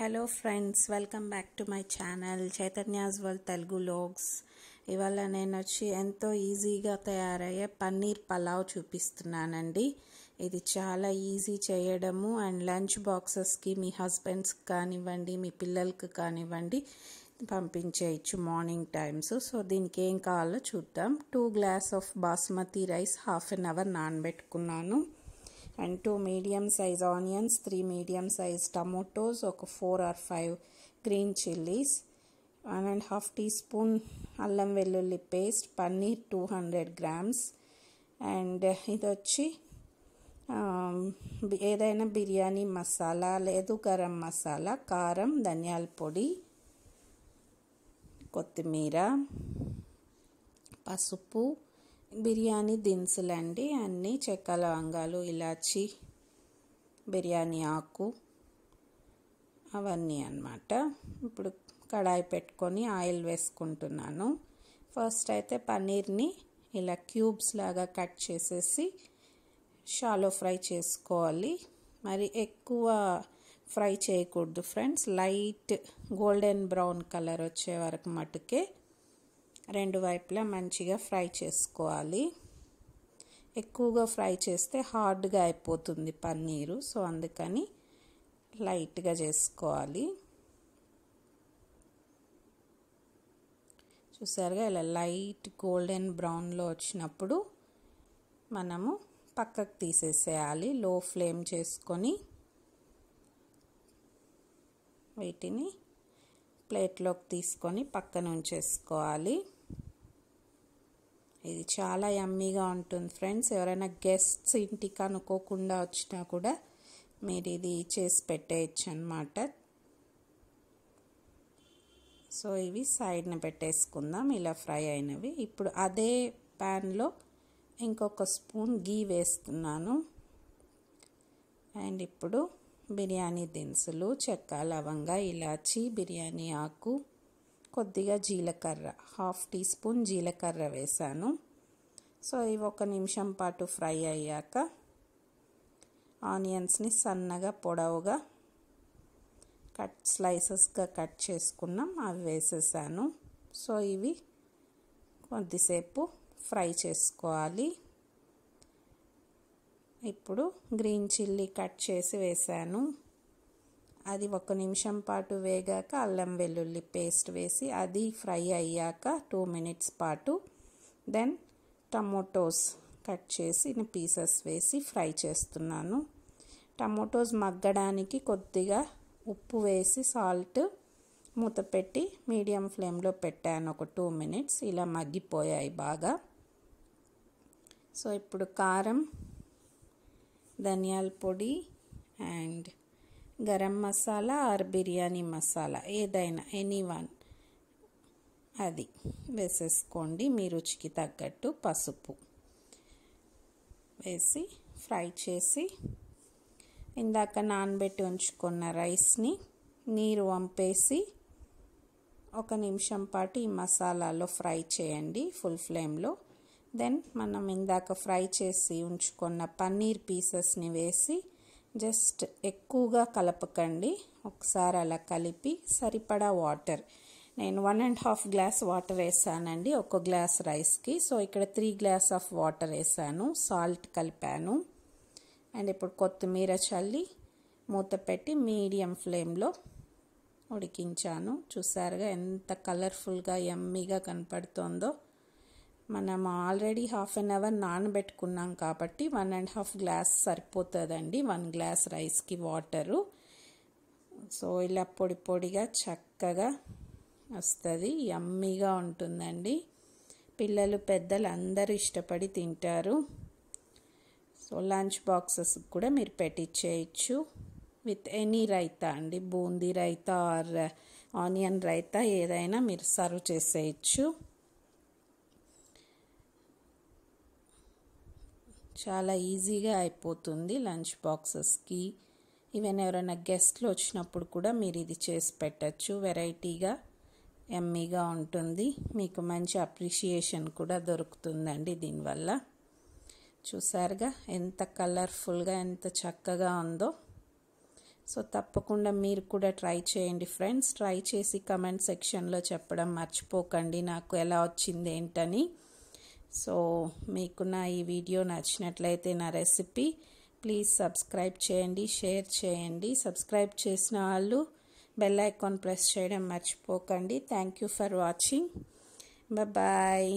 hello friends welcome back to my channel Chaitanya's వల్ తెలుగు లోగ్స్ ఇవాళ నేను వచ్చి ఎంతో ఈజీగా తయారయ్యే పన్నీర్ పలావ్ చూపిస్తున్నానండి ఇది చాలా ఈజీ చేయడము అండ్ లంచ్ బాక్సెస్కి మీ హస్బెండ్స్కి కానివ్వండి మీ పిల్లలకి కానివ్వండి పంపించేయచ్చు మార్నింగ్ టైమ్స్ సో దీనికి ఏం కావాలో చూద్దాం two glass of basmati rice half an hour నానబెట్టుకున్నాను and two medium size onions three medium size tomatoes ఒక four or five green chillies one and half teaspoon అల్లం వెల్లుల్లి paste paneer two hundred grams and ఇది వచ్చి ఏదైనా బిర్యానీ మసాలా లేదు గరం మసాలా కారం ధనియాల పొడి కొత్తిమీర పసుపు బిర్యానీ దినుసులండి అన్నీ చెక్క లవంగాలు ఇలాచి బిర్యానీ ఆకు అవన్నీ అనమాట ఇప్పుడు కడాయి పెట్టుకొని ఆయిల్ వేసుకుంటున్నాను ఫస్ట్ అయితే పన్నీర్ని ఇలా క్యూబ్స్ లాగా కట్ చేసేసి షాలో ఫ్రై చేసుకోవాలి మరి ఎక్కువ ఫ్రై చేయకూడదు friends light golden brown colour వచ్చే వరకు మటుకే రెండు వైపులా మంచిగా ఫ్రై చేసుకోవాలి ఎక్కువగా ఫ్రై చేస్తే హార్డ్గా అయిపోతుంది పన్నీరు సో అందుకని లైట్గా చేసుకోవాలి చూసారుగా ఇలా లైట్ గోల్డెన్ బ్రౌన్లో వచ్చినప్పుడు మనము పక్కకు తీసేసేయాలి లో ఫ్లేమ్ చేసుకొని వీటిని ప్లేట్లోకి తీసుకొని పక్కన ఉంచేసుకోవాలి ఇది చాలా యమ్మీగా ఉంటుంది ఫ్రెండ్స్ ఎవరైనా గెస్ట్స్ ఇంటికి అనుకోకుండా వచ్చినా కూడా మీరు ఇది చేసి పెట్టేయచ్చు అనమాట సో ఇవి సైడ్ని పెట్టేసుకుందాం ఇలా ఫ్రై అయినవి ఇప్పుడు అదే ప్యాన్లో ఇంకొక స్పూన్ గీ వేస్తున్నాను అండ్ ఇప్పుడు బిర్యానీ దినుసులు చెక్క లవంగా ఇలాచి బిర్యానీ ఆకు కొద్దిగా జీలకర్ర హాఫ్ టీ స్పూన్ జీలకర్ర వేసాను సో ఇవి ఒక నిమిషం పాటు ఫ్రై అయ్యాక ఆనియన్స్ని సన్నగా పొడవుగా కట్ స్లైసెస్గా కట్ చేసుకున్నాం అవి వేసేసాను సో ఇవి కొద్దిసేపు ఫ్రై చేసుకోవాలి ఇప్పుడు గ్రీన్ చిల్లీ కట్ చేసి వేసాను అది ఒక నిమిషం పాటు వేగాక అల్లం వెల్లుల్లి పేస్ట్ వేసి అది ఫ్రై అయ్యాక టూ మినిట్స్ పాటు దెన్ టమోటోస్ కట్ చేసి పీసెస్ వేసి ఫ్రై చేస్తున్నాను టమోటోస్ మగ్గడానికి కొద్దిగా ఉప్పు వేసి సాల్ట్ మూత పెట్టి మీడియం ఫ్లేమ్లో పెట్టాను ఒక టూ మినిట్స్ ఇలా మగ్గిపోయాయి బాగా సో ఇప్పుడు కారం ధనియాల పొడి అండ్ గరం మసాలా ఆర్ బిర్యానీ మసాలా ఏదైనా ఎనీ వన్ అది వేసేసుకోండి మీ రుచికి తగ్గట్టు పసుపు వేసి ఫ్రై చేసి ఇందాక నానబెట్టి ఉంచుకున్న రైస్ని నీరు వంపేసి ఒక నిమిషం పాటు ఈ మసాలాలో ఫ్రై చేయండి ఫుల్ ఫ్లేమ్లో దెన్ మనం ఇందాక ఫ్రై చేసి ఉంచుకున్న పన్నీర్ పీసెస్ని వేసి జస్ట్ ఎక్కువగా కలపకండి ఒకసారి అలా కలిపి సరిపడా వాటర్ నేను one and half glass water వేసానండి ఒక గ్లాస్ రైస్కి సో ఇక్కడ త్రీ గ్లాస్ ఆఫ్ వాటర్ వేసాను సాల్ట్ కలిపాను అండ్ ఇప్పుడు కొత్తిమీర చల్లి మూత పెట్టి మీడియం ఫ్లేమ్లో ఉడికించాను చూసారుగా ఎంత కలర్ఫుల్గా ఎమ్మీగా కనపడుతోందో మనం ఆల్రెడీ హాఫ్ అన్ అవర్ నానబెట్టుకున్నాం కాబట్టి వన్ అండ్ హాఫ్ గ్లాస్ సరిపోతుందండి వన్ గ్లాస్ రైస్కి వాటరు సో ఇలా పొడి పొడిగా చక్కగా వస్తుంది యమ్మీగా ఉంటుందండి పిల్లలు పెద్దలు అందరూ ఇష్టపడి తింటారు సో లంచ్ బాక్సెస్ కూడా మీరు పెట్టించేయచ్చు విత్ ఎనీ రైతా అండి బూందీ రైతా ఆర్ ఆనియన్ రైతా ఏదైనా మీరు సర్వ్ చేసేయచ్చు చాలా ఈజీగా అయిపోతుంది లంచ్ బాక్సెస్కి ఈవెన్ ఎవరైనా గెస్ట్లు వచ్చినప్పుడు కూడా మీరు ఇది చేసి పెట్టచ్చు వెరైటీగా ఎమ్మీగా ఉంటుంది మీకు మంచి అప్రిషియేషన్ కూడా దొరుకుతుందండి దీనివల్ల చూసారుగా ఎంత కలర్ఫుల్గా ఎంత చక్కగా ఉందో సో తప్పకుండా మీరు కూడా ట్రై చేయండి ఫ్రెండ్స్ ట్రై చేసి కమెంట్ సెక్షన్లో చెప్పడం మర్చిపోకండి నాకు ఎలా వచ్చింది ఏంటని సో మీకు నా ఈ వీడియో నచ్చినట్లయితే నా రెసిపీ ప్లీజ్ సబ్స్క్రైబ్ చేయండి షేర్ చేయండి సబ్స్క్రైబ్ చేసిన వాళ్ళు బెల్ ఐకాన్ ప్రెస్ చేయడం మర్చిపోకండి thank you for watching bye